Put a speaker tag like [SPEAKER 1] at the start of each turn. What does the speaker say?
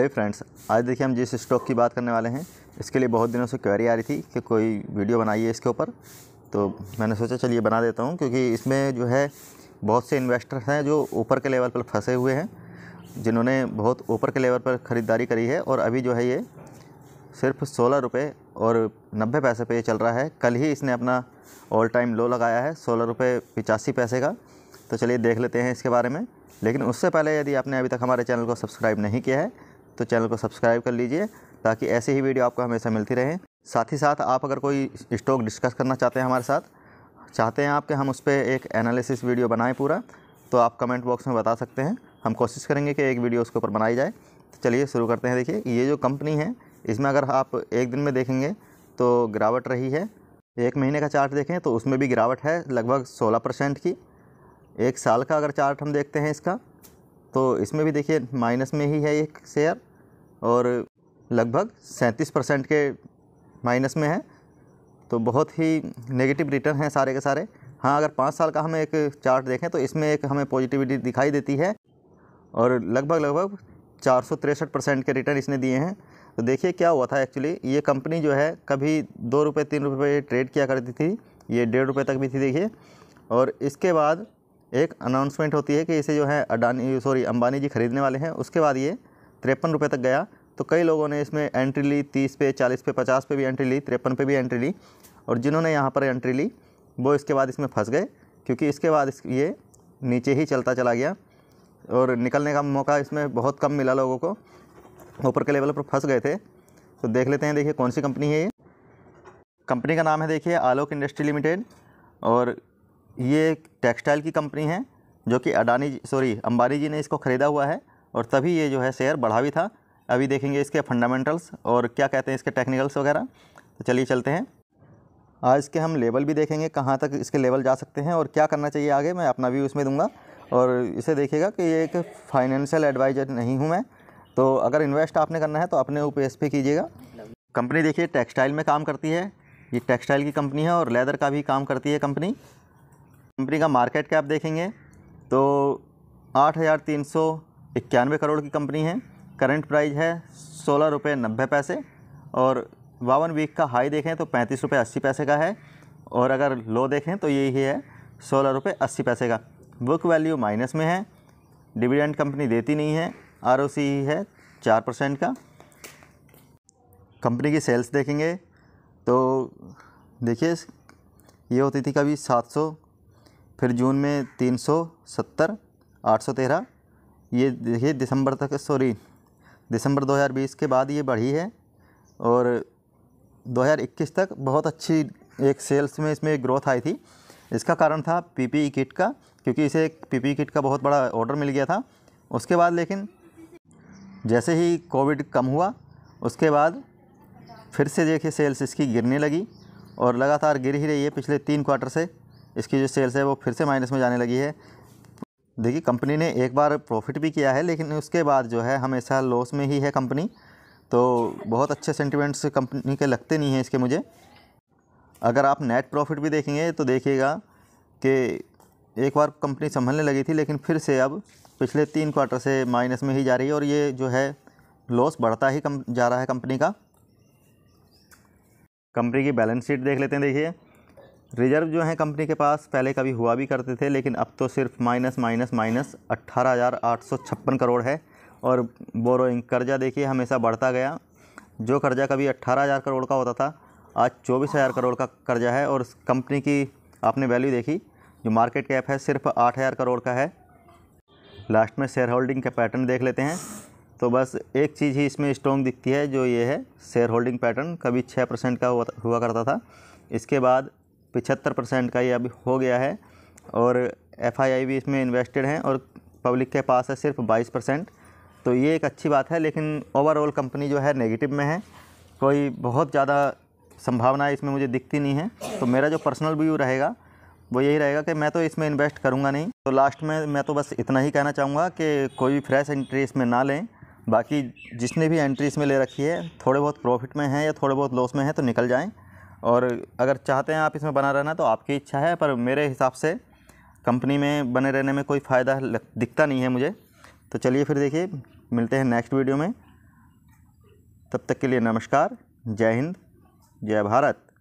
[SPEAKER 1] है फ्रेंड्स आज देखिए हम जिस स्टॉक की बात करने वाले हैं इसके लिए बहुत दिनों से क्वेरी आ रही थी कि कोई वीडियो बनाइए इसके ऊपर तो मैंने सोचा चलिए बना देता हूँ क्योंकि इसमें जो है बहुत से इन्वेस्टर हैं जो ऊपर के लेवल पर फंसे हुए हैं जिन्होंने बहुत ऊपर के लेवल पर ख़रीदारी करी है और अभी जो है ये सिर्फ सोलह रुपये और नब्बे पैसे पर चल रहा है कल ही इसने अपना ऑल टाइम लो लगाया है सोलह रुपये पिचासी पैसे का तो चलिए देख लेते हैं इसके बारे में लेकिन उससे पहले यदि आपने अभी तक हमारे चैनल को सब्सक्राइब नहीं किया है तो चैनल को सब्सक्राइब कर लीजिए ताकि ऐसे ही वीडियो आपको हमेशा मिलती रहे साथ ही साथ आप अगर कोई स्टॉक डिस्कस करना चाहते हैं हमारे साथ चाहते हैं आपके हम उस पर एक एनालिसिस वीडियो बनाएं पूरा तो आप कमेंट बॉक्स में बता सकते हैं हम कोशिश करेंगे कि एक वीडियो उसके ऊपर बनाई जाए तो चलिए शुरू करते हैं देखिए ये जो कंपनी है इसमें अगर आप एक दिन में देखेंगे तो गिरावट रही है एक महीने का चार्ट देखें तो उसमें भी गिरावट है लगभग सोलह परसेंट की एक साल का अगर चार्ट हम देखते हैं इसका तो इसमें भी देखिए माइनस में ही है एक शेयर और लगभग सैंतीस परसेंट के माइनस में है तो बहुत ही नेगेटिव रिटर्न हैं सारे के सारे हाँ अगर पाँच साल का हम एक चार्ट देखें तो इसमें एक हमें पॉजिटिविटी दिखाई देती है और लगभग लगभग चार परसेंट के रिटर्न इसने दिए हैं तो देखिए क्या हुआ था एक्चुअली ये कंपनी जो है कभी दो रुपये तीन रुपये ट्रेड किया करती थी ये डेढ़ रुपये तक भी थी देखिए और इसके बाद एक अनाउंसमेंट होती है कि इसे जो है अडानी सॉरी अंबानी जी खरीदने वाले हैं उसके बाद ये तिरपन रुपये तक गया तो कई लोगों ने इसमें एंट्री ली तीस पे चालीस पे पचास पे भी एंट्री ली तिरपन पे भी एंट्री ली और जिन्होंने यहाँ पर एंट्री ली वो इसके बाद इसमें फंस गए क्योंकि इसके बाद इस ये नीचे ही चलता चला गया और निकलने का मौका इसमें बहुत कम मिला लोगों को ऊपर के लेवल पर फंस गए थे तो देख लेते हैं देखिए कौन सी कंपनी है ये कंपनी का नाम है देखिए आलोक इंडस्ट्री लिमिटेड और ये टेक्सटाइल की कंपनी है जो कि अडानी सॉरी अंबानी जी ने इसको ख़रीदा हुआ है और तभी ये जो है शेयर बढ़ा भी था अभी देखेंगे इसके फंडामेंटल्स और क्या कहते हैं इसके टेक्निकल्स वगैरह तो चलिए चलते हैं आज इसके हम लेवल भी देखेंगे कहाँ तक इसके लेवल जा सकते हैं और क्या करना चाहिए आगे मैं अपना व्यू उसमें दूंगा और इसे देखिएगा कि ये एक फाइनेंशियल एडवाइज़र नहीं हूँ मैं तो अगर इन्वेस्ट आपने करना है तो अपने ऊपेस पे कीजिएगा कंपनी देखिए टेक्सटाइल में काम करती है ये टेक्सटाइल की कंपनी है और लेदर का भी काम करती है कंपनी कंपनी का मार्केट कैप देखेंगे तो आठ हज़ार तीन सौ इक्यानवे करोड़ की कंपनी है करंट प्राइस है सोलह रुपये नब्बे पैसे और बावन वीक का हाई देखें तो पैंतीस रुपये अस्सी पैसे का है और अगर लो देखें तो यही है सोलह रुपये अस्सी पैसे का बुक वैल्यू माइनस में है डिविडेंड कंपनी देती नहीं है आर है चार परसेंट का कंपनी की सेल्स देखेंगे तो देखिए ये होती थी कभी सात सौ फिर जून में तीन सौ सत्तर आठ सौ तेरह ये देखिए दिसंबर तक सॉरी दिसंबर 2020 के बाद ये बढ़ी है और 2021 तक बहुत अच्छी एक सेल्स में इसमें ग्रोथ आई थी इसका कारण था पीपीई किट e का क्योंकि इसे एक पीपीई किट e का बहुत बड़ा ऑर्डर मिल गया था उसके बाद लेकिन जैसे ही कोविड कम हुआ उसके बाद फिर से देखिए सेल्स इसकी गिरने लगी और लगातार गिर ही रही है पिछले तीन क्वार्टर से इसकी जो सेल्स है वो फिर से माइनस में जाने लगी है देखिए कंपनी ने एक बार प्रॉफिट भी किया है लेकिन उसके बाद जो है हमेशा लॉस में ही है कंपनी तो बहुत अच्छे सेंटिमेंट्स कंपनी के लगते नहीं हैं इसके मुझे अगर आप नेट प्रॉफिट भी देखेंगे तो देखिएगा कि एक बार कंपनी संभलने लगी थी लेकिन फिर से अब पिछले तीन क्वार्टर से माइनस में ही जा रही है और ये जो है लॉस बढ़ता ही कम जा रहा है कंपनी का कंपनी की बैलेंस शीट देख लेते हैं देखिए रिजर्व जो है कंपनी के पास पहले कभी हुआ भी करते थे लेकिन अब तो सिर्फ माइनस माइनस माइनस अट्ठारह हज़ार आठ सौ छप्पन करोड़ है और बोरोइंग कर्जा देखिए हमेशा बढ़ता गया जो कर्जा कभी अट्ठारह हज़ार करोड़ का होता था आज चौबीस हज़ार करोड़ का कर्जा है और कंपनी की आपने वैल्यू देखी जो मार्केट कैप है सिर्फ आठ हज़ार करोड़ का है लास्ट में शेयर होल्डिंग का पैटर्न देख लेते हैं तो बस एक चीज़ ही इसमें स्ट्रॉन्ग दिखती है जो ये है शेयर होल्डिंग पैटर्न कभी छः परसेंट का हुआ करता था इसके बाद पिछहत्तर परसेंट का ये अभी हो गया है और एफ भी इसमें इन्वेस्टेड हैं और पब्लिक के पास है सिर्फ बाईस परसेंट तो ये एक अच्छी बात है लेकिन ओवरऑल कंपनी जो है नेगेटिव में है कोई बहुत ज़्यादा संभावना इसमें मुझे दिखती नहीं है तो मेरा जो पर्सनल व्यू रहेगा वो यही रहेगा कि मैं तो इसमें इन्वेस्ट करूँगा नहीं तो लास्ट में मैं तो बस इतना ही कहना चाहूँगा कि कोई भी फ्रेश एंट्री इसमें ना लें बाकी जिसने भी एंट्री इसमें ले रखी है थोड़े बहुत प्रॉफिट में हैं या थोड़े बहुत लॉस में हैं तो निकल जाएँ और अगर चाहते हैं आप इसमें बना रहना तो आपकी इच्छा है पर मेरे हिसाब से कंपनी में बने रहने में कोई फ़ायदा दिखता नहीं है मुझे तो चलिए फिर देखिए मिलते हैं नेक्स्ट वीडियो में तब तक के लिए नमस्कार जय हिंद जय भारत